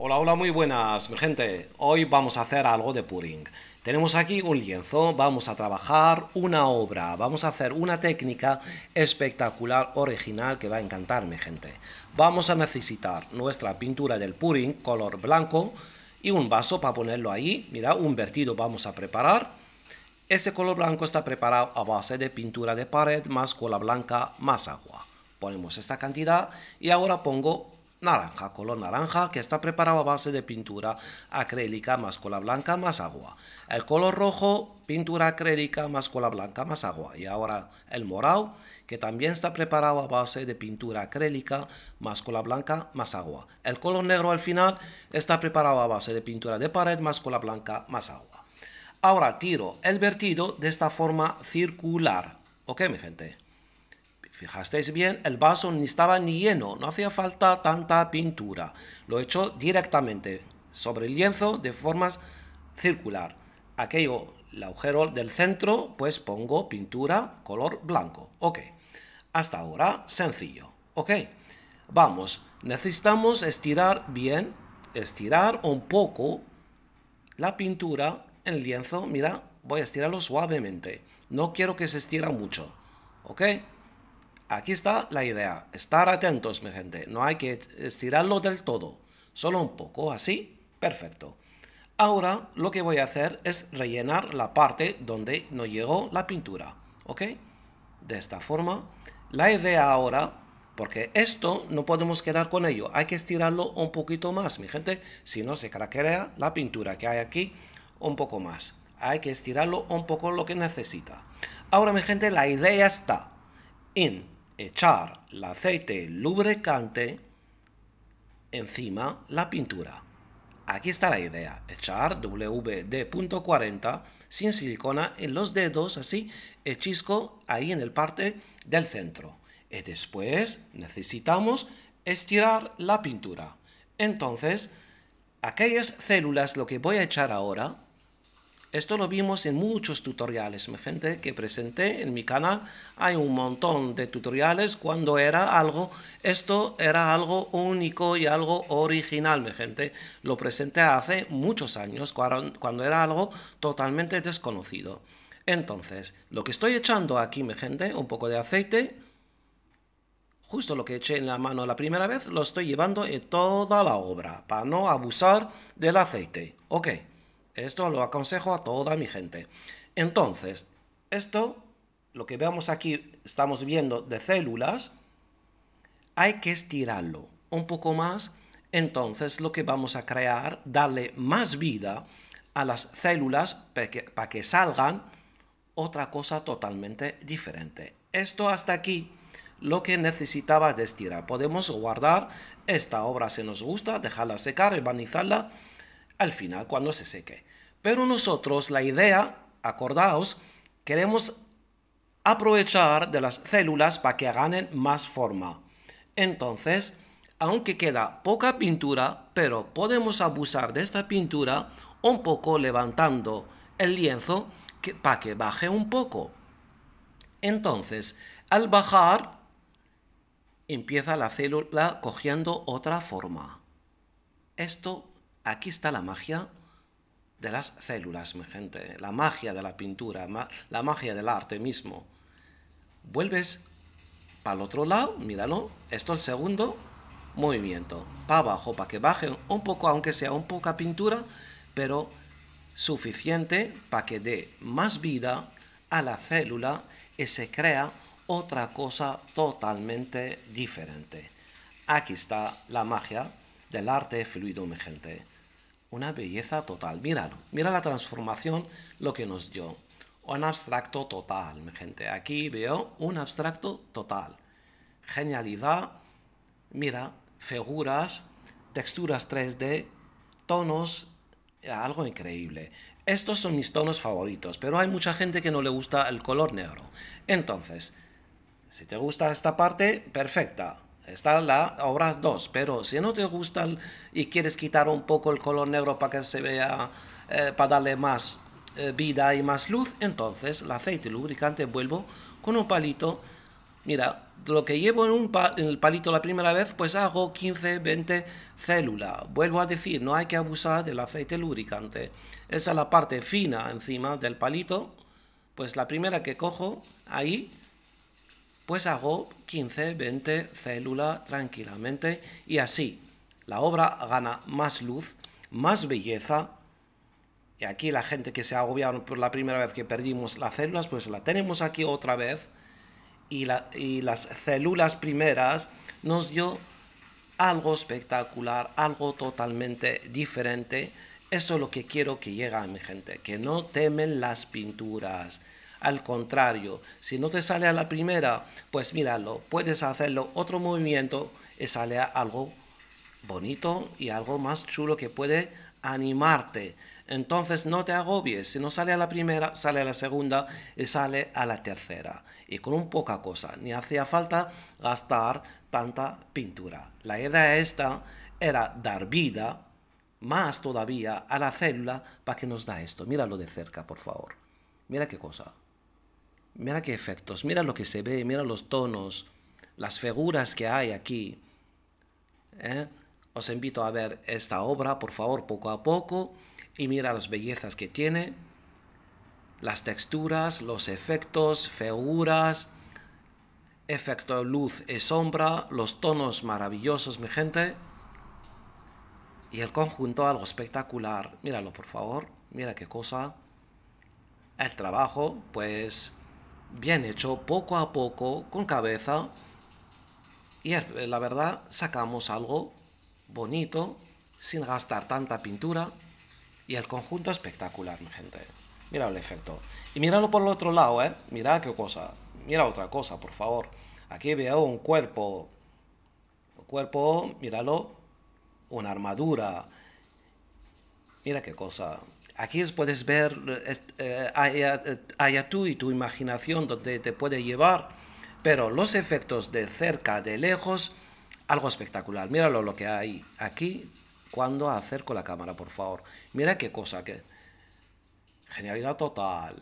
Hola, hola, muy buenas, mi gente. Hoy vamos a hacer algo de puring. Tenemos aquí un lienzo, vamos a trabajar una obra, vamos a hacer una técnica espectacular, original, que va a encantarme gente. Vamos a necesitar nuestra pintura del puring, color blanco, y un vaso para ponerlo ahí. Mira, un vertido vamos a preparar. Ese color blanco está preparado a base de pintura de pared, más cola blanca, más agua. Ponemos esta cantidad y ahora pongo naranja, color naranja, que está preparado a base de pintura acrílica más cola blanca más agua. El color rojo, pintura acrílica más cola blanca más agua. Y ahora el morado, que también está preparado a base de pintura acrílica más cola blanca más agua. El color negro al final está preparado a base de pintura de pared más cola blanca más agua. Ahora tiro el vertido de esta forma circular. ¿Ok, mi gente? Fijasteis bien, el vaso ni estaba ni lleno, no hacía falta tanta pintura. Lo he hecho directamente sobre el lienzo de formas circular. Aquello, el agujero del centro, pues pongo pintura color blanco. Ok, hasta ahora sencillo. Ok, vamos, necesitamos estirar bien, estirar un poco la pintura en el lienzo. Mira, voy a estirarlo suavemente. No quiero que se estira mucho. ¿Ok? Aquí está la idea. Estar atentos, mi gente. No hay que estirarlo del todo. Solo un poco, así. Perfecto. Ahora lo que voy a hacer es rellenar la parte donde no llegó la pintura. ¿Ok? De esta forma. La idea ahora, porque esto no podemos quedar con ello. Hay que estirarlo un poquito más, mi gente. Si no, se craquea la pintura que hay aquí un poco más. Hay que estirarlo un poco lo que necesita. Ahora, mi gente, la idea está. In echar el aceite lubricante encima la pintura. Aquí está la idea, echar WD.40 sin silicona en los dedos, así, hechisco ahí en el parte del centro. Y después necesitamos estirar la pintura. Entonces, aquellas células, lo que voy a echar ahora, esto lo vimos en muchos tutoriales, mi gente, que presenté en mi canal. Hay un montón de tutoriales cuando era algo, esto era algo único y algo original, mi gente. Lo presenté hace muchos años, cuando era algo totalmente desconocido. Entonces, lo que estoy echando aquí, mi gente, un poco de aceite, justo lo que eché en la mano la primera vez, lo estoy llevando en toda la obra, para no abusar del aceite. Ok. Esto lo aconsejo a toda mi gente. Entonces, esto, lo que vemos aquí, estamos viendo de células, hay que estirarlo un poco más. Entonces, lo que vamos a crear, darle más vida a las células para que, salgan otra cosa totalmente diferente. Esto hasta aquí lo que necesitaba de estirar. Podemos guardar esta obra si nos gusta, dejarla secar, urbanizarla al final cuando se seque. Pero nosotros la idea, acordaos, queremos aprovechar de las células para que ganen más forma. Entonces, aunque queda poca pintura, pero podemos abusar de esta pintura un poco levantando el lienzo para que baje un poco. Entonces, al bajar, empieza la célula cogiendo otra forma. Esto Aquí está la magia de las células, mi gente, la magia de la pintura, la magia del arte mismo. Vuelves para el otro lado, míralo, esto es el segundo movimiento, para abajo, para que baje un poco, aunque sea un poca pintura, pero suficiente para que dé más vida a la célula y se crea otra cosa totalmente diferente. Aquí está la magia del arte fluido, mi gente. Una belleza total. Míralo. Mira la transformación, lo que nos dio. Un abstracto total, gente. Aquí veo un abstracto total. Genialidad. Mira, figuras, texturas 3D, tonos, algo increíble. Estos son mis tonos favoritos, pero hay mucha gente que no le gusta el color negro. Entonces, si te gusta esta parte, perfecta. Está la obra 2, pero si no te gusta y quieres quitar un poco el color negro para que se vea, eh, para darle más eh, vida y más luz, entonces el aceite lubricante vuelvo con un palito. Mira, lo que llevo en, un en el palito la primera vez, pues hago 15, 20 células. Vuelvo a decir, no hay que abusar del aceite lubricante. Esa es la parte fina encima del palito. Pues la primera que cojo ahí pues hago 15, 20 células tranquilamente y así la obra gana más luz, más belleza. Y aquí la gente que se agobiaron por la primera vez que perdimos las células, pues la tenemos aquí otra vez. Y, las células primeras nos dio algo espectacular, algo totalmente diferente. Eso es lo que quiero que llegue a mi gente, que no temen las pinturas. Al contrario, si no te sale a la primera, pues míralo, puedes hacerlo otro movimiento y eh, sale algo bonito y algo más chulo que puede animarte. Entonces no te agobies, si no sale a la primera, sale a la segunda y sale a la tercera. Y con un poca cosa, ni hacía falta gastar tanta pintura. La idea esta era dar vida más todavía a la célula para que nos da esto. Míralo de cerca, por favor. Mira qué cosa. Mira qué efectos, mira lo que se ve, mira los tonos, las figuras que hay aquí. ¿Eh? Os invito a ver esta obra, por favor, poco a poco, y mira las bellezas que tiene, las texturas, los efectos, figuras, efecto luz y sombra, los tonos maravillosos, mi gente. Y el conjunto, algo espectacular. Míralo, por favor. Mira qué cosa. El trabajo, pues bien hecho, poco a poco, con cabeza. Y eh, la verdad, sacamos algo bonito, sin gastar tanta pintura. Y el conjunto espectacular, mi gente. Mira el efecto. Y míralo por el otro lado, ¿eh? Mira qué cosa. Mira otra cosa, por favor. Aquí veo un cuerpo. Un cuerpo, míralo. Una armadura. Mira qué cosa. Aquí puedes ver eh, eh, allá, eh, tú y tu imaginación donde te puede llevar, pero los efectos de cerca, de lejos, algo espectacular. Míralo lo que hay aquí cuando acerco la cámara, por favor. Mira qué cosa, que genialidad total.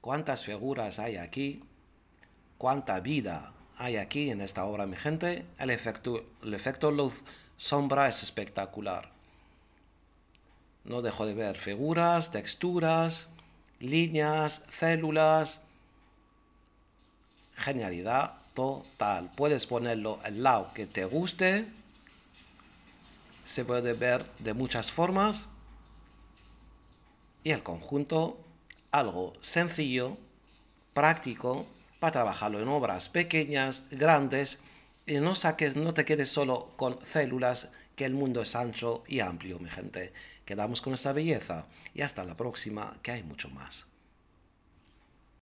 Cuántas figuras hay aquí, cuánta vida hay aquí en esta obra, mi gente. El efecto, el efecto luz-sombra es espectacular no dejo de ver figuras, texturas, líneas, células. Genialidad total. Puedes ponerlo al lado que te guste. Se puede ver de muchas formas. Y el conjunto, algo sencillo, práctico, para trabajarlo en obras pequeñas, grandes, y no saques, no te quedes solo con células que el mundo es ancho y amplio, mi gente. Quedamos con esta belleza y hasta la próxima, que hay mucho más.